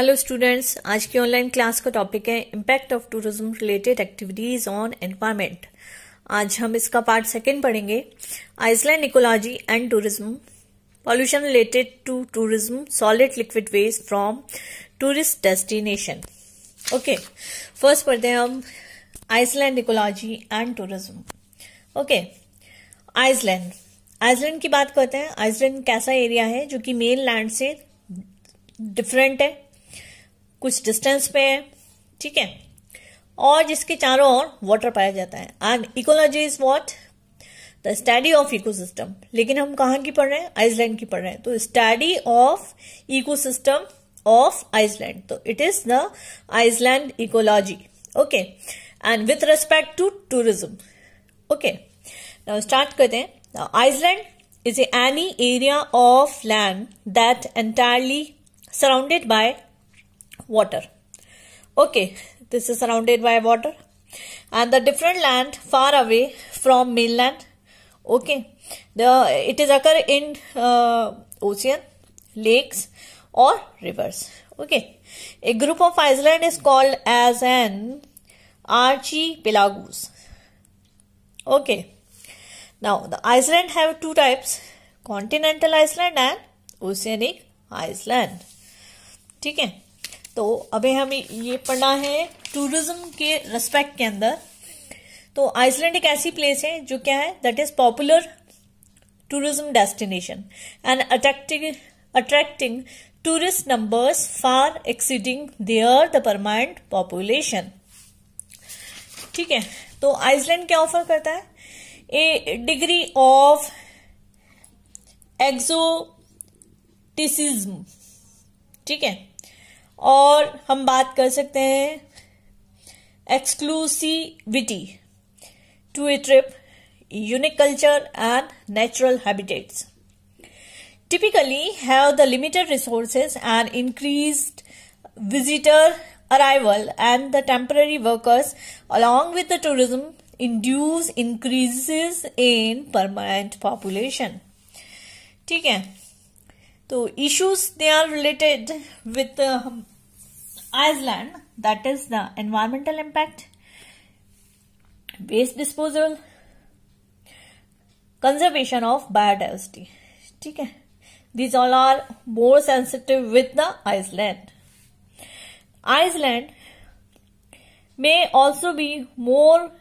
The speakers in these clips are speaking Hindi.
हेलो स्टूडेंट्स आज की ऑनलाइन क्लास का टॉपिक है impact of tourism related activities on environment आज हम इसका पार्ट सेकंड पढ़ेंगे Iceland ecology and tourism pollution related to tourism solid liquid waste from tourist destination okay first पढ़ते हैं हम Iceland ecology and tourism okay Iceland Iceland की बात करते हैं आइसलैंड कैसा एरिया है जो कि मेन लैंड से डिफरेंट है कुछ डिस्टेंस पे है ठीक है और जिसके चारों ओर वाटर पाया जाता है and ecology is what the study of ecosystem लेकिन हम कहाँ की पढ़ रहे हैं आइसलैंड की पढ़ रहे हैं तो study of ecosystem of Iceland तो it is the Iceland ecology okay and with respect to tourism okay start करते हैं Iceland a any area of land that entirely surrounded by water. Okay, this is surrounded by water and the different land far away from mainland. Okay, the it is occur in uh, ocean, lakes or rivers. Okay, a group of island is called as an archipelagos. Okay, now the island have two types: continental island and oceanic island. ठीक है तो अभी हमें ये पढ़ना है टूरिज्म के रेस्पेक्ट के अंदर तो आइसलैंड एक ऐसी प्लेस है जो क्या है that is popular tourism destination and attracting attracting tourist numbers far exceeding their the permanent population ठीक है तो आइसलैंड क्या ऑफर करता है ए डिग्री ऑफ एक्सोटिसिज्म ठीक है और हम बात कर सकते हैं exclusivity to a trip unique culture and natural habitat typically have the limited resources and increase visitor arrival and the temporary workers along with the tourism induce increases in permanent population ठीक है तो issues they are related with Iceland, that is the environmental impact, waste disposal, conservation of biodiversity. Okay, These all are more sensitive with the Iceland. Iceland may also be more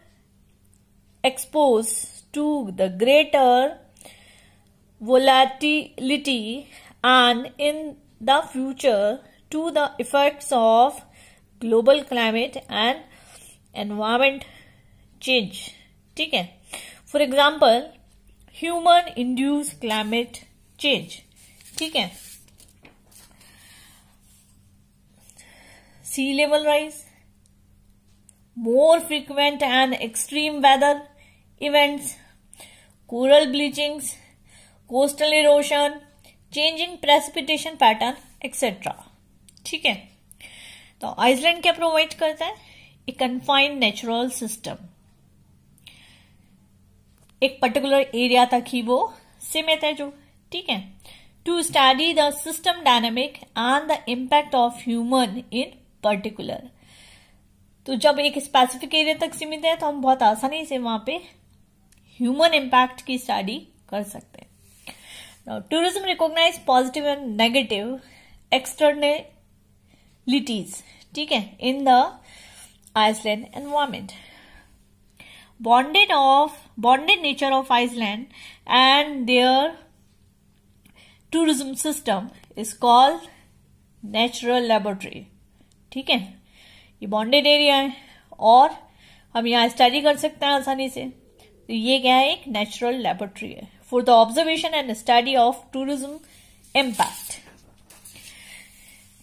exposed to the greater volatility and in the future to the effects of global climate and environment change, ठीक है For example, human-induced climate change, ठीक है sea level rise, more frequent and extreme weather events, coral bleachings, coastal erosion, changing precipitation pattern, etc. ठीक है तो आइसलैंड क्या प्रोवाइड करता है ए कन्फाइंड नेचुरल सिस्टम एक पर्टिकुलर एरिया तक ही वो सीमित है जो ठीक है to study the system dynamic and the impact of human in particular तो जब एक स्पेसिफिक एरिया तक सीमित है तो हम बहुत आसानी से वहां पे ह्यूमन इम्पैक्ट की स्टडी कर सकते हैं tourism recognise positive and negative externalities ठीक है in the Iceland environment bonded of bonded nature of Iceland and their tourism system is called natural laboratory ठीक है ये बॉन्डेड एरिया है और हम यहाँ स्टडी कर सकते हैं आसानी से तो ये क्या है एक नेचुरल लेबोरेटरी है for the observation and study of tourism impact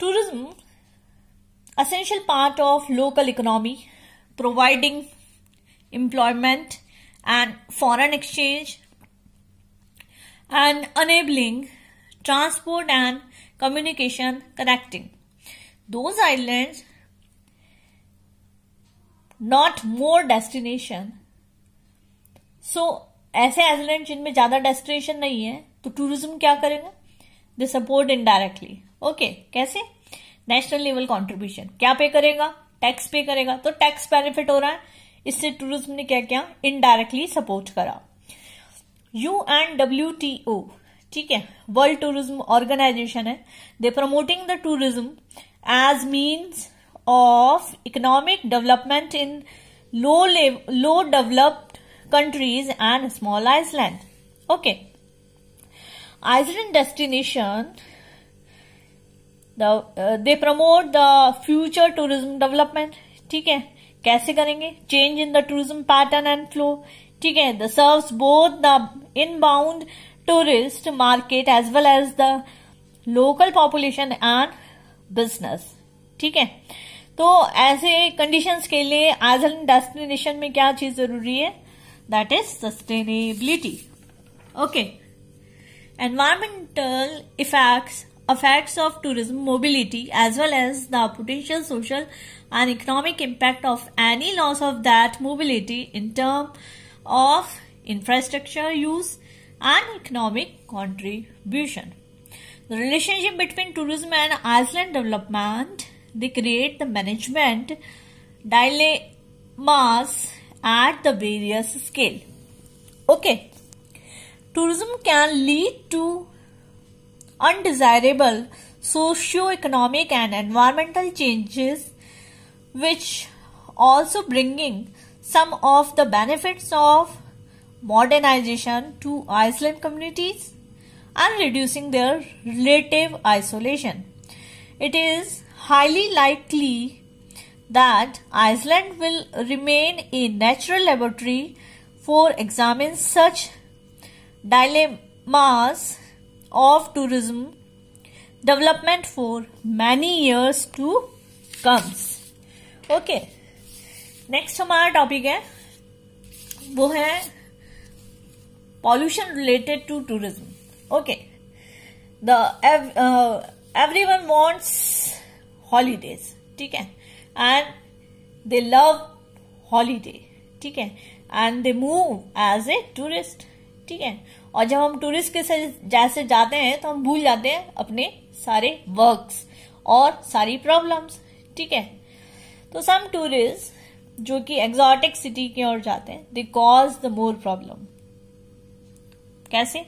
tourism essential part of local economy, providing employment and foreign exchange and enabling transport and communication connecting those islands not more destination so ऐसे आइलैंड जिनमें ज्यादा डेस्टिनेशन नहीं है तो टूरिज्म क्या करेगा दे सपोर्ट इनडायरेक्टली ओके कैसे नेशनल लेवल कॉन्ट्रीब्यूशन क्या पे करेगा टैक्स पे करेगा तो टैक्स बेनिफिट हो रहा है इससे टूरिज्म ने क्या किया इनडायरेक्टली सपोर्ट करा U N W T O ठीक है वर्ल्ड टूरिज्म ऑर्गेनाइजेशन है they promoting the tourism as means of economic development in low low developed countries and small Iceland okay Iceland destination they promote the future tourism development ठीक है कैसे करेंगे change in the tourism pattern and flow ठीक है the serve both the inbound tourist market as well as the local population and business ठीक है तो ऐसे कंडीशंस के लिए एज एन डेस्टिनेशन में क्या चीज जरूरी है that is sustainability okay environmental effects effects of tourism mobility as well as the potential social and economic impact of any loss of that mobility in terms of infrastructure use and economic contribution. The relationship between tourism and island development, they create the management dilemmas at the various scale. Okay. Tourism can lead to undesirable socio-economic and environmental changes which also bringing some of the benefits of modernization to Iceland communities and reducing their relative isolation. It is highly likely that Iceland will remain a natural laboratory for examining such dilemmas of tourism development for many years to comes okay next हमारा टॉपिक है वो है pollution related to tourism okay the everyone wants holidays ठीक है एंड दे लव हॉलीडे ठीक है and they move as a tourist ठीक है और जब हम टूरिस्ट के जैसे जाते हैं तो हम भूल जाते हैं अपने सारे वर्क्स और सारी प्रॉब्लम्स ठीक है तो सम टूरिस्ट जो कि एग्जॉटिक सिटी की ओर जाते हैं they cause the more problem कैसे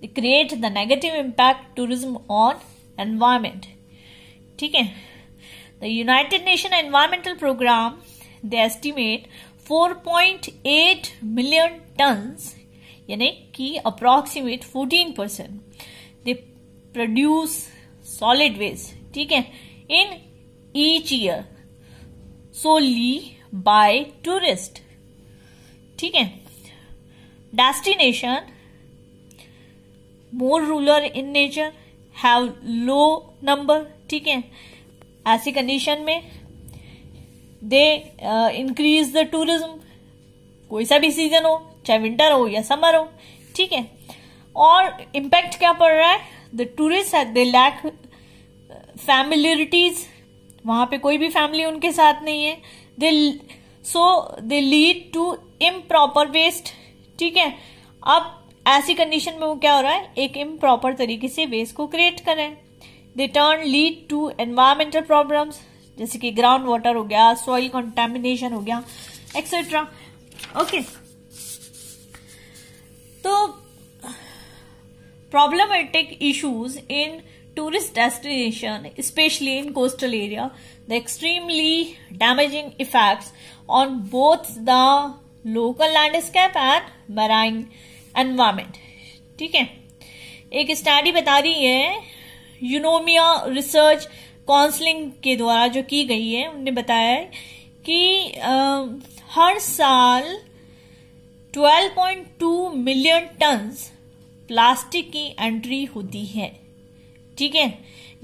they create the negative impact tourism on environment ठीक है the United Nation Environmental Programme they estimate 4.8 million tons यानी कि approximate 14 percent they produce solid waste ठीक है in each year solely by tourist ठीक है destination more rural in nature have low number ठीक है ऐसी कंडीशन में दे इंक्रीज द टूरिज्म कोई सा भी सीजन हो चाहे विंटर हो या समर हो ठीक है और इम्पैक्ट क्या पड़ रहा है the tourist they lack familiarities वहां पे कोई भी फैमिली उनके साथ नहीं है they so they lead to improper waste ठीक है अब ऐसी कंडीशन में वो क्या हो रहा है एक इम प्रॉपर तरीके से वेस्ट को क्रिएट करें they turn lead to environmental problems जैसे कि ग्राउंड वाटर हो गया सॉइल कंटेमिनेशन हो गया एक्सेट्रा ओके okay. तो problematic issues in tourist destination specially in coastal area the extremely damaging effect on both the local landscape and marine environment ठीक है एक स्टडी बता रही है यूनोमिया रिसर्च काउंसलिंग के द्वारा जो की गई है उनने बताया है कि आ, हर साल 12.2 मिलियन टन्स प्लास्टिक की एंट्री होती है ठीक है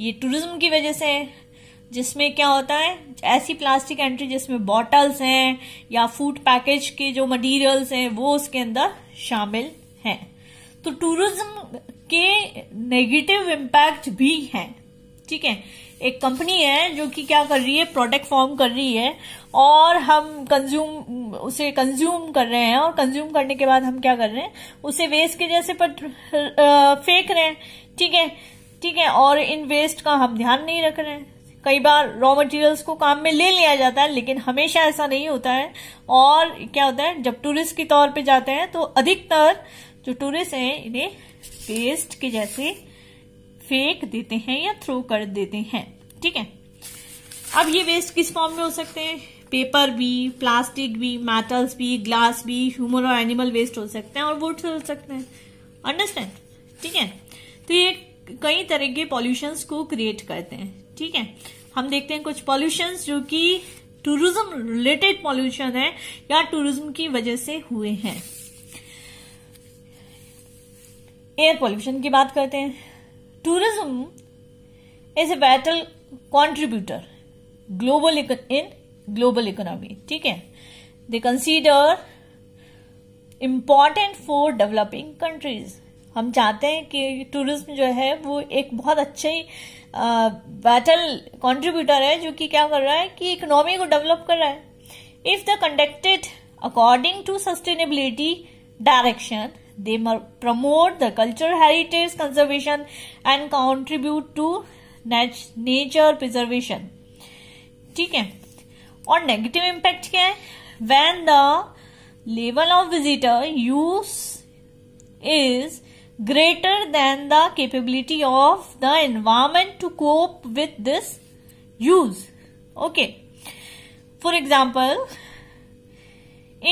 ये टूरिज्म की वजह से जिसमें क्या होता है ऐसी प्लास्टिक एंट्री जिसमें बॉटल्स हैं या फूड पैकेज के जो मटेरियल्स हैं वो उसके अंदर शामिल हैं तो टूरिज्म के नेगेटिव इम्पैक्ट भी हैं ठीक है एक कंपनी है जो कि क्या कर रही है प्रोडक्ट फॉर्म कर रही है और हम कंज्यूम उसे कंज्यूम कर रहे हैं और कंज्यूम करने के बाद हम क्या कर रहे हैं उसे वेस्ट के जैसे पर फेंक रहे हैं ठीक है ठीक है और इन वेस्ट का हम ध्यान नहीं रख रहे हैं कई बार रॉ मटेरियल्स को काम में ले लिया जाता है लेकिन हमेशा ऐसा नहीं होता है और क्या होता है जब टूरिस्ट के तौर पर जाते हैं तो अधिकतर जो टूरिस्ट हैं इन्हें वेस्ट के जैसे फेंक देते हैं या थ्रो कर देते हैं ठीक है अब ये वेस्ट किस फॉर्म में हो सकते हैं पेपर भी प्लास्टिक भी मेटल्स भी ग्लास भी ह्यूमन और एनिमल वेस्ट हो सकते हैं और वुड्स हो सकते हैं अंडरस्टैंड ठीक है तो ये कई तरह के पॉल्यूशंस को क्रिएट करते हैं ठीक है हम देखते हैं कुछ पॉल्यूशंस जो कि टूरिज्म रिलेटेड पॉल्यूशन है या टूरिज्म की वजह से हुए हैं एयर पॉल्यूशन की बात करते हैं tourism is a vital contributor global in global economy ठीक है they consider important for developing countries हम चाहते हैं कि टूरिज्म जो है वो एक बहुत अच्छी बैटल कॉन्ट्रीब्यूटर है जो कि क्या कर रहा है कि इकोनॉमी को डेवलप कर रहा है if the conducted according to sustainability direction They promote the cultural heritage conservation and contribute to nature preservation. ठीक है और नेगेटिव इम्पैक्ट क्या है when the level of visitor use is greater than the capability of the environment to cope with this use okay for example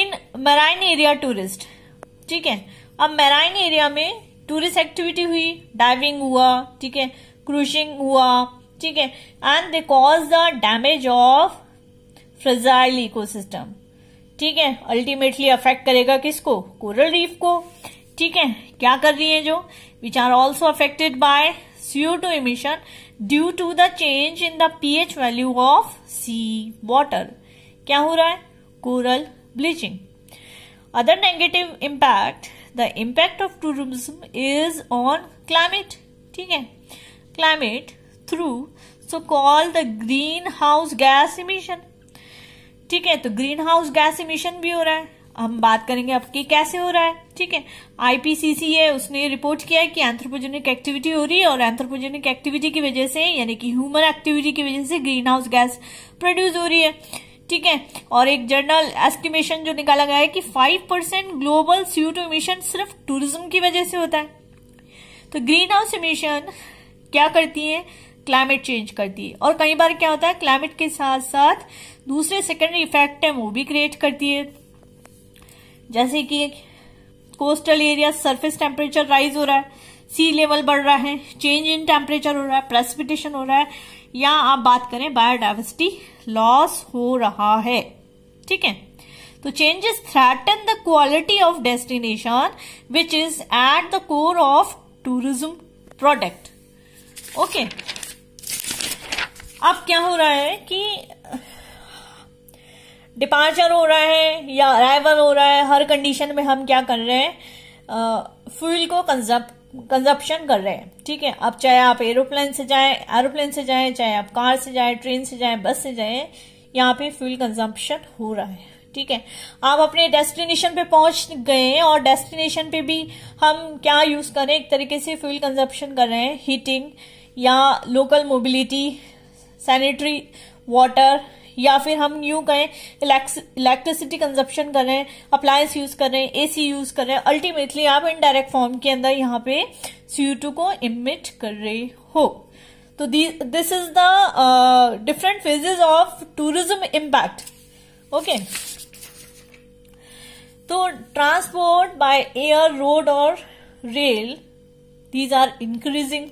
in marine area tourist ठीक है अब मैराइन एरिया में टूरिस्ट एक्टिविटी हुई डाइविंग हुआ ठीक है क्रूशिंग हुआ ठीक है and they cause the damage of fragile ecosystem ठीक है अल्टीमेटली अफेक्ट करेगा किसको कोरल रीफ को ठीक है क्या कर रही है जो which are also affected by CO two emission due to the change in the pH value of sea water क्या हो रहा है coral bleaching other negative impact the impact of tourism is on climate ठीक है climate through so call the greenhouse gas emission ठीक है तो ग्रीन हाउस गैस इमिशन भी हो रहा है हम बात करेंगे अब कैसे हो रहा है ठीक है आईपीसीसी है उसने रिपोर्ट किया है कि एंथ्रोपोजेनिक एक्टिविटी हो रही है और एंथ्रोपोजेनिक एक्टिविटी की वजह से यानी कि ह्यूमन एक्टिविटी की वजह से ग्रीन हाउस गैस प्रोड्यूस हो रही है ठीक है और एक जर्नल एस्टिमेशन जो निकाला गया है कि five percent global CO two emission सिर्फ टूरिज्म की वजह से होता है तो ग्रीन हाउस इमिशन क्या करती है क्लाइमेट चेंज करती है और कई बार क्या होता है क्लाइमेट के साथ साथ दूसरे सेकेंडरी इफेक्ट है वो भी क्रिएट करती है जैसे कि coastal area surface temperature rise हो रहा है सी लेवल बढ़ रहा है चेंज इन टेम्परेचर हो रहा है प्रेसिपिटेशन हो रहा है या आप बात करें बायोडाइवर्सिटी लॉस हो रहा है ठीक है तो changes threaten the quality of destination which is at the core of tourism product okay अब क्या हो रहा है कि डिपार्चर हो रहा है या अराइवल हो रहा है हर कंडीशन में हम क्या कर रहे हैं फ्यूल को कंजर्व कंजप्शन कर रहे हैं ठीक है अब चाहे आप एरोप्लेन से जाएं एरोप्लेन से जाएं चाहे आप कार से जाएं ट्रेन से जाएं बस से जाएं यहाँ पे फ्यूल कंजम्पशन हो रहा है ठीक है आप अपने डेस्टिनेशन पे पहुंच गए और डेस्टिनेशन पे भी हम क्या यूज करें एक तरीके से फ्यूल कंजप्शन कर रहे हैं हीटिंग या लोकल मोबिलिटी सैनिटरी वाटर या फिर हम यू कहें इलेक्ट्रिसिटी कंजप्शन करें अप्लायंस यूज करें एसी यूज करें अल्टीमेटली आप इनडायरेक्ट फॉर्म के अंदर यहाँ पे टू को इमिट कर रहे हो तो this is the different phases of tourism impact okay तो ट्रांसपोर्ट बाय एयर रोड और rail these are increasing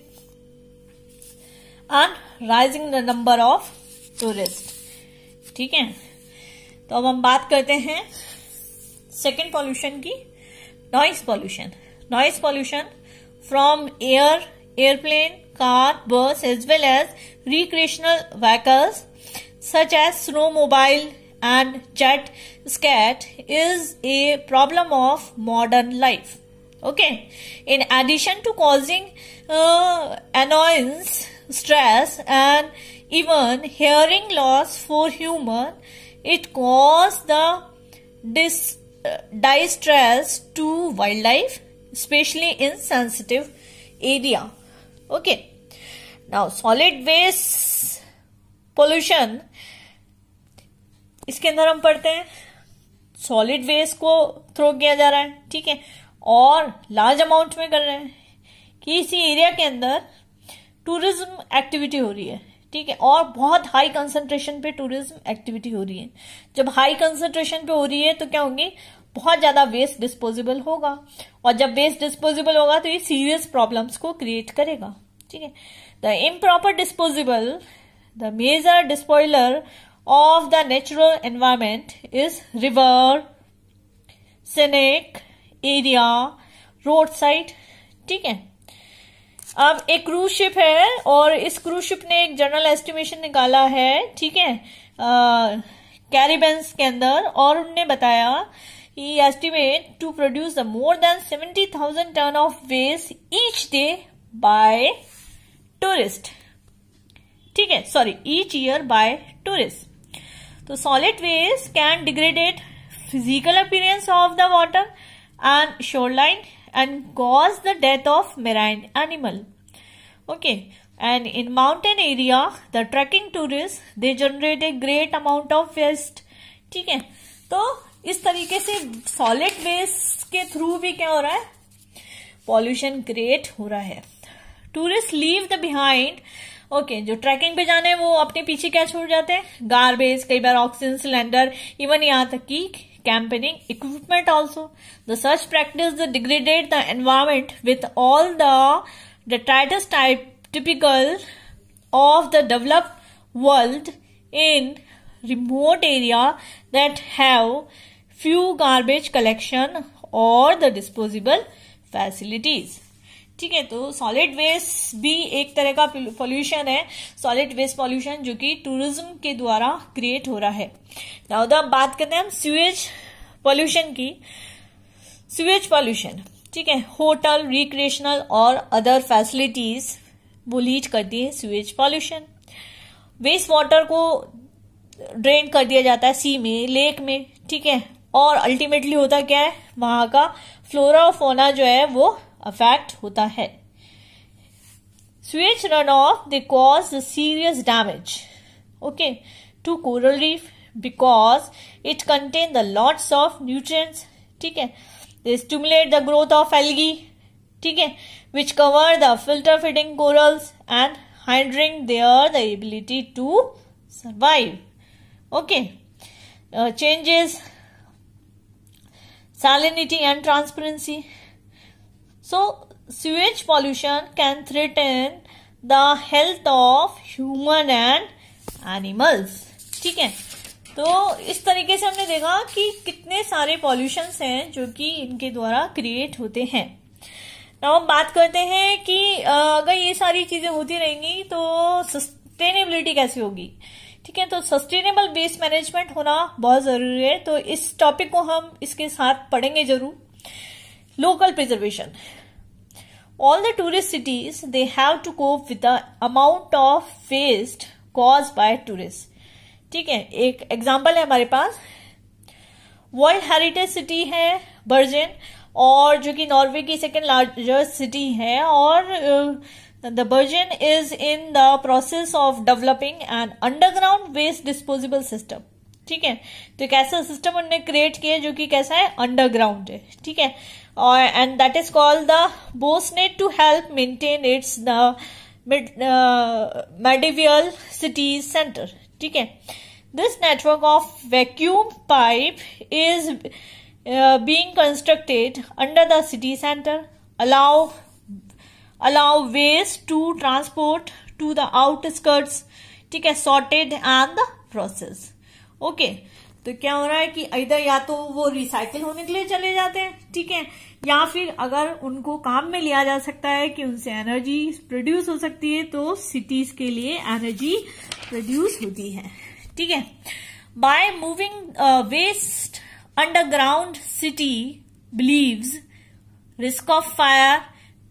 and rising the number of tourist ठीक है तो अब हम बात करते हैं सेकेंड पॉल्यूशन की noise pollution noise pollution from air airplane car bus as well as recreational vehicles such as snowmobile and jet ski is a problem of modern life okay in addition to causing annoyance stress and Even hearing loss for human, it cause the dis, uh, distress to wildlife, especially in sensitive area. Okay. Now solid waste pollution इसके अंदर हम पढ़ते हैं सॉलिड वेस्ट को थ्रो किया जा रहा है ठीक है और लार्ज अमाउंट में कर रहे हैं कि इसी एरिया के अंदर टूरिज्म एक्टिविटी हो रही है ठीक है और बहुत हाई कंसंट्रेशन पे टूरिज्म एक्टिविटी हो रही है जब हाई कंसंट्रेशन पे हो रही है तो क्या होंगे बहुत ज्यादा वेस्ट डिस्पोजेबल होगा और जब वेस्ट डिस्पोजेबल होगा तो ये सीरियस प्रॉब्लम्स को क्रिएट करेगा ठीक है the improper disposable the major despoiler of the natural environment is river scenic area road side ठीक है अब एक क्रूज शिप है और इस क्रूज शिप ने एक जनरल एस्टिमेशन निकाला है ठीक है कैरिबेंस के अंदर और उनने बताया estimate to produce the more than seventy thousand ton of waste each day by tourist ठीक है sorry each year by tourist तो solid waste can degraded physical appearance of the water and shoreline and cause the death of marine animal. Okay, and in mountain area, the trekking tourists they generate a great amount of waste. ठीक है तो इस तरीके से सॉलिड वेस्ट के थ्रू भी क्या हो रहा है पॉल्यूशन क्रिएट हो रहा है tourist leave the behind okay जो ट्रैकिंग पे जाने हैं वो अपने पीछे क्या छोड़ जाते हैं गार्बेज कई बार ऑक्सीजन सिलेंडर इवन यहाँ तक कि campaigning equipment also. The such practice they degrade the environment with all the detritus type typical of the developed world in remote area that have few garbage collection or the disposable facilities. ठीक है तो सॉलिड वेस्ट भी एक तरह का पॉल्यूशन है सॉलिड वेस्ट पॉल्यूशन जो कि टूरिज्म के द्वारा क्रिएट हो रहा है नाउ तो अब बात करते हैं हम सीवेज पॉल्यूशन की सीवेज पॉल्यूशन ठीक है होटल रिक्रिएशनल और अदर फैसिलिटीज वो लीड करती है सीवेज पॉल्यूशन वेस्ट वाटर को ड्रेन कर दिया जाता है सी में लेक में ठीक है और अल्टीमेटली होता क्या है वहां का फ्लोरा फोना जो है वो अफेक्ट होता है switch run off the cause serious damage okay to coral reef because it contain the lots of nutrient ठीक है they stimulate the growth of algae ठीक है which cover the filter feeding corals and hindering their the ability to survive okay changes salinity and transparency So, sewage pollution can threaten the health of human and animals. ठीक है तो इस तरीके से हमने देखा कि कितने सारे पॉल्यूशंस हैं जो कि इनके द्वारा क्रिएट होते हैं अब हम बात करते हैं कि अगर ये सारी चीजें होती रहेंगी तो सस्टेनेबिलिटी कैसी होगी ठीक है तो सस्टेनेबल बेस मैनेजमेंट होना बहुत जरूरी है तो इस टॉपिक को हम इसके साथ पढ़ेंगे जरूर local preservation all the tourist cities they have to cope with the amount of waste caused by tourists ठीक है एक एग्जाम्पल है हमारे पास वर्ल्ड हेरिटेज सिटी है बर्जिन और जो कि नॉर्वे की सेकेंड लार्जेस्ट सिटी है और the Bergen is in the process of developing an underground waste disposable system ठीक है तो एक ऐसा सिस्टम उन्होंने क्रिएट किया जो कि कैसा है अंडरग्राउंड है ठीक है uh, and that is called the Bosnet to help maintain its the uh, mid, uh, medieval city center. Okay. This network of vacuum pipe is uh, being constructed under the city center, allow allow waste to transport to the outskirts, take a sorted and the process. Okay. तो क्या हो रहा है कि इधर या तो वो रिसाइकिल होने के लिए चले जाते हैं ठीक है या फिर अगर उनको काम में लिया जा सकता है कि उनसे एनर्जी प्रोड्यूस हो सकती है तो सिटीज के लिए एनर्जी प्रोड्यूस होती है ठीक है by moving waste underground city believe risk of fire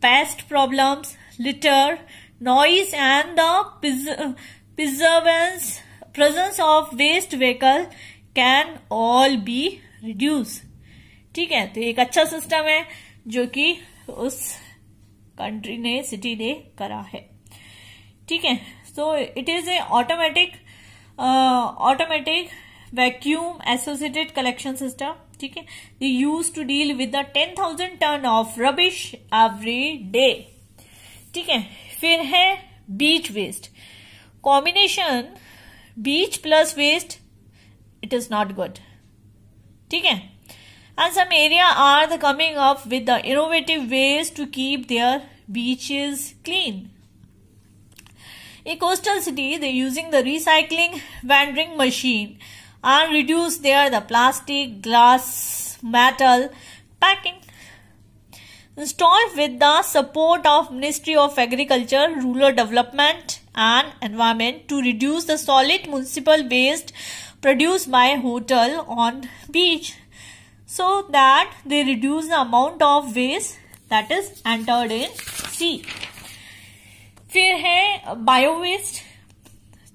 pest problems litter noise and the uh, preservance presence of waste vehicle can all be reduce ठीक है तो एक अच्छा सिस्टम है जो कि उस कंट्री ने सिटी ने करा है ठीक है so it is a automatic automatic vacuum associated collection system ठीक है they use to deal with the ten thousand ton of rubbish every day ठीक है फिर है beach waste combination beach plus waste it is not good ठीक है and some area are the coming up with the innovative ways to keep their beaches clean a coastal city they using the recycling vending machine and reduce their the plastic glass metal packing installed with the support of ministry of agriculture rural development and environment to reduce the solid municipal waste Produce by hotel on beach so that they reduce the amount of waste that is entered in sea. फिर है बायो वेस्ट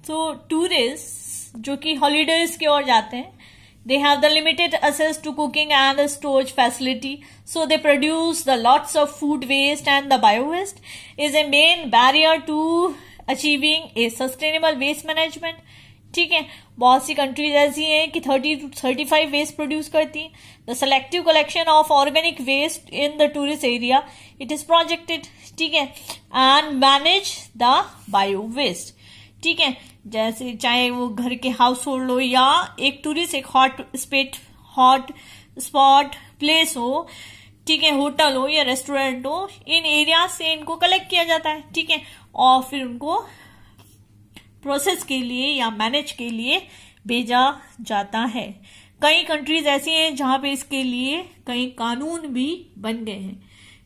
तो टूरिस्ट जो कि हॉलीडेज की ओर जाते हैं they have the limited access to cooking and the storage facility so they produce the lots of food waste and the bio waste is a main barrier to achieving a sustainable waste management ठीक है बहुत सी कंट्रीज ऐसी हैं कि thirty to thirty five waste produce करती हैं the selective collection of organic waste in the tourist area it is projected ठीक है and manage the bio waste ठीक है जैसे चाहे वो घर के हाउस होल्ड हो या एक टूरिस्ट एक hot spot hot spot place हो ठीक है होटल हो या रेस्टोरेंट हो इन एरिया से इनको कलेक्ट किया जाता है ठीक है और फिर उनको प्रोसेस के लिए या मैनेज के लिए भेजा जाता है कई कंट्रीज ऐसी हैं जहां पे इसके लिए कई कानून भी बन गए हैं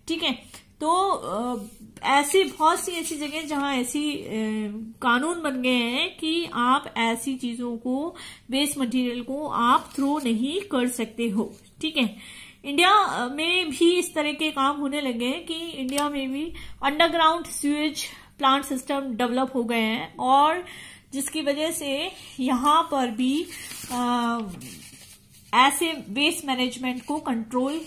ठीक है तो ऐसी बहुत सी ऐसी जगह जहां ऐसी कानून बन गए हैं कि आप ऐसी चीजों को वेस्ट मटेरियल को आप थ्रो नहीं कर सकते हो ठीक है इंडिया में भी इस तरह के काम होने लगे हैं कि इंडिया में भी underground sewage plant system develop हो गए हैं और जिसकी वजह से यहाँ पर भी आ, ऐसे वेस्ट मैनेजमेंट को कंट्रोल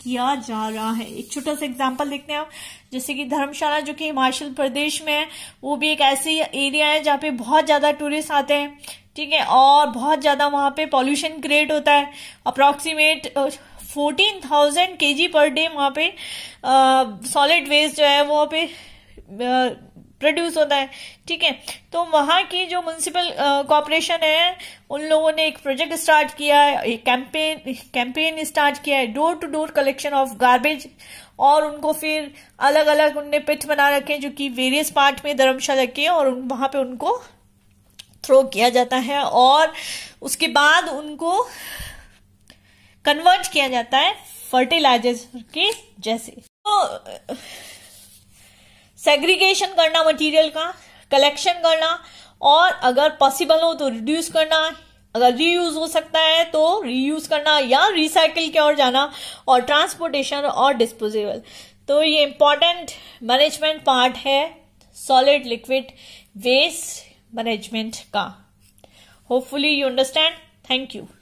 किया जा रहा है एक छोटा सा एग्जाम्पल देखते हैं जैसे कि धर्मशाला जो कि हिमाचल प्रदेश में है वो भी एक ऐसे एरिया है जहाँ पे बहुत ज्यादा टूरिस्ट आते हैं ठीक है और बहुत ज्यादा वहां पे पॉल्यूशन क्रिएट होता है अप्रोक्सीमेट फोर्टीन थाउजेंड के जी पर डे वहां पे सॉलिड वेस्ट जो है वहां पे प्रोड्यूस होता है ठीक है तो वहाँ की जो म्यूनसिपल कॉरपोरेशन uh, है उन लोगों ने एक प्रोजेक्ट स्टार्ट किया है एक कैंपेन कैंपेन स्टार्ट किया है door to door collection of garbage और उनको फिर अलग अलग उनने पिट बना रखे हैं जो कि वेरियस पार्ट में धर्मशाला के और वहाँ पे उनको थ्रो किया जाता है और उसके बाद उनको कन्वर्ट किया जाता है फर्टिलाइजर के जैसे तो सेग्रीगेशन करना मटेरियल का कलेक्शन करना और अगर पॉसिबल हो तो रिड्यूस करना अगर रीयूज हो सकता है तो रीयूज करना या रिसाइकिल की ओर जाना और ट्रांसपोर्टेशन और डिस्पोजेबल तो ये इंपॉर्टेंट मैनेजमेंट पार्ट है सॉलिड लिक्विड वेस्ट मैनेजमेंट का hopefully you understand thank you